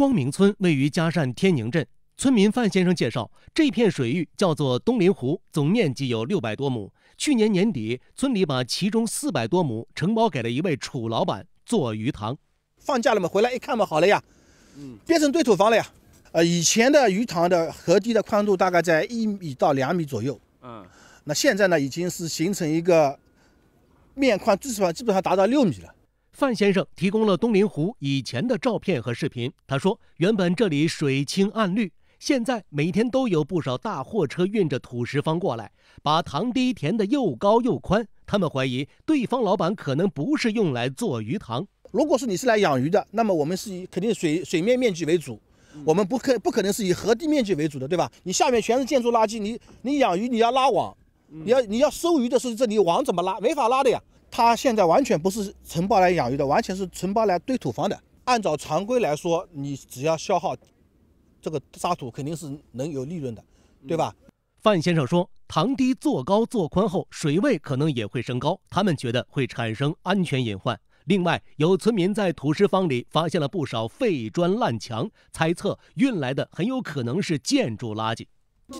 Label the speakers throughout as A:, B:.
A: 光明村位于嘉善天宁镇，村民范先生介绍，这片水域叫做东林湖，总面积有六百多亩。去年年底，村里把其中四百多亩承包给了一位楚老板做鱼塘。放假了嘛，回来一看嘛，好了
B: 呀，嗯，变成堆土房了呀。呃，以前的鱼塘的河堤的宽度大概在一米到两米左右，嗯，那现在呢，已经是形成一个面宽至少基本上达到六米了。
A: 范先生提供了东林湖以前的照片和视频。他说：“原本这里水清岸绿，现在每天都有不少大货车运着土石方过来，把塘堤填得又高又宽。他们怀疑对方老板可能不是用来做鱼塘。如果是你是来养鱼的，那么我们是以肯
B: 定水水面面积为主，我们不可不可能是以河堤面积为主的，对吧？你下面全是建筑垃圾，你你养鱼你要拉网，你要你要收鱼的时候，这里网怎么拉？没法拉的呀。”他现在完全不是承包来养鱼的，完全是承包来堆土方的。按照常规来说，你只要消耗这个沙土，肯定是能有利润的，对吧？
A: 范先生说，塘堤做高做宽后，水位可能也会升高，他们觉得会产生安全隐患。另外，有村民在土石方里发现了不少废砖烂墙，猜测运来的很有可能是建筑垃圾。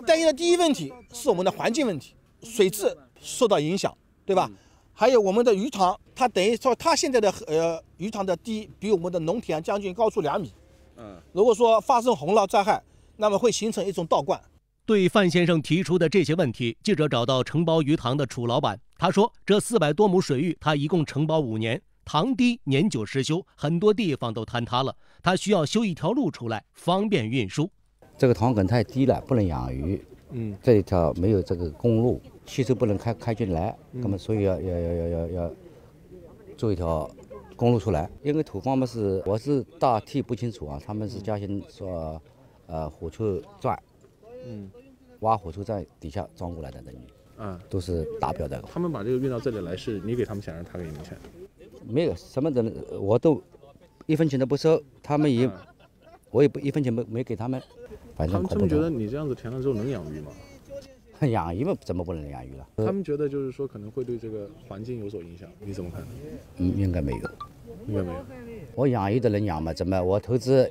A: 担心的第一问题是我们的环境问题，水质受到影响，对吧？还有我
B: 们的鱼塘，它等于说，它现在的呃鱼塘的堤比我们的农田将近高出两米。嗯，如果说发生洪涝灾害，那么会形成一种倒灌。
A: 对范先生提出的这些问题，记者找到承包鱼塘的楚老板，他说：“这四百多亩水域，他一共承包五年，塘堤年久失修，很多地方都坍塌了，他需要修一条路出来，方便运输。
C: 这个塘埂太低了，不能养鱼。”嗯，这一条没有这个公路，汽车不能开开进来，那么所以要要要要要要做一条公路出来。因为土方嘛是，我是大体不清楚啊，他们是嘉兴说呃火车站，嗯，挖火车站底下装过来的，等于嗯，都是达标的。
A: 他们把这个运到这里来，是你给他们钱，还是他给你钱？
C: 没有什么的，我都一分钱都不收，他们也，我也不一分钱没没给他们。他们觉得
B: 你这样子填了之后能养鱼吗？
C: 养鱼嘛，怎么不能养鱼了？他们
B: 觉得就是说可能会对这个环境有所影
C: 响，你怎么看？嗯，应该没有，应该没有。我养鱼的人养嘛，怎么我投资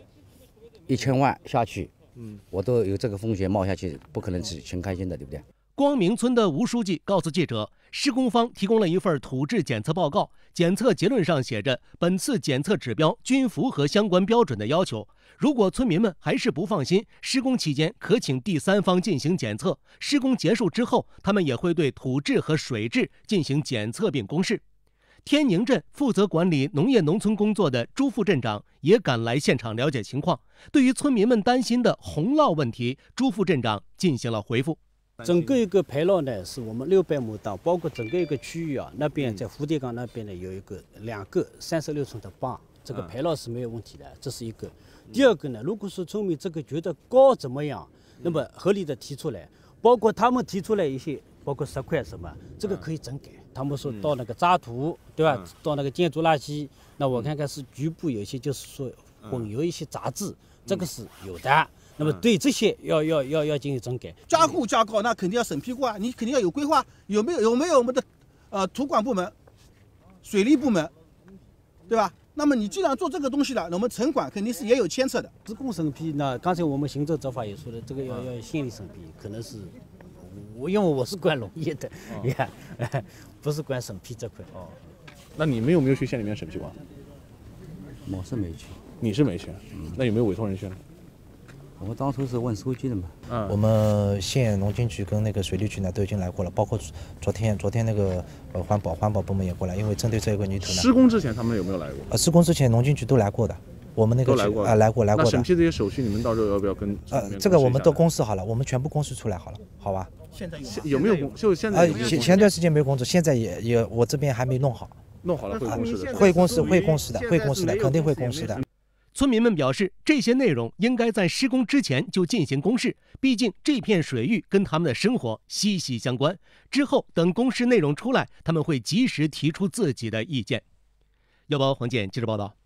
C: 一千万下去，嗯，我都有这个风险冒下去，不可能是全开心的，对不对？
A: 光明村的吴书记告诉记者，施工方提供了一份土质检测报告，检测结论上写着，本次检测指标均符合相关标准的要求。如果村民们还是不放心，施工期间可请第三方进行检测，施工结束之后，他们也会对土质和水质进行检测并公示。天宁镇负责管理农业农村工作的朱副镇长也赶来现场了解情况。对于村民们担心的洪涝问题，朱副镇长进行了回复。整个一
C: 个排涝呢，是我们六百亩大，包括整个一个区域啊。那边在蝴蝶港那边呢，有一个两个三十六寸的坝，这个排涝是没有问题的。这是一个。第二个呢，如果说村民这个觉得高怎么样，那么合理的提出来，包括他们提出来一些，包括石块什么，这个可以整改。他们说到那个渣土，对吧？到那个建筑垃圾，那我看看是局部有些，就是说混有一些杂质，这个是有的。那么对这些要要要要进行整改、加
B: 固、加高，那肯定要审批过啊！你肯定要有规划，有没有有没有我们的呃土管部门、水利部门，对吧？那么你既然做这个东西了，我们城管肯定是
C: 也有牵扯的，职工审批。那刚才我们行政执法也说了，这个要要县里审批，可能是我因为我是管农业的，你看，不是管审批这块。哦，那你们有没有去县里面审批过？我是没去，你是没去？那有没有委托人选？我们当初是问书记的嘛？嗯。我
A: 们县农经局跟那个水利局呢都已经来过了，包括昨天昨天那个呃环保环保部门也过来，因为针对这一块泥土。施工之前他们有没有来过？呃，施工之前农经局都来过的，我们那个来过啊，来过来过。的审批这些手续，你们到时候要不要跟？呃，这个我们都公示好了，我们全部公示出来好了，好吧？
B: 现在有有没有就现在？啊，前前
A: 段时间没有作，现在也也我这边还没弄好。弄好了会公示的。会公示，会公示的，会公示的，肯定会公示的。村民们表示，这些内容应该在施工之前就进行公示，毕竟这片水域跟他们的生活息息相关。之后等公示内容出来，他们会及时提出自己的意见。幺八黄健，记者报道。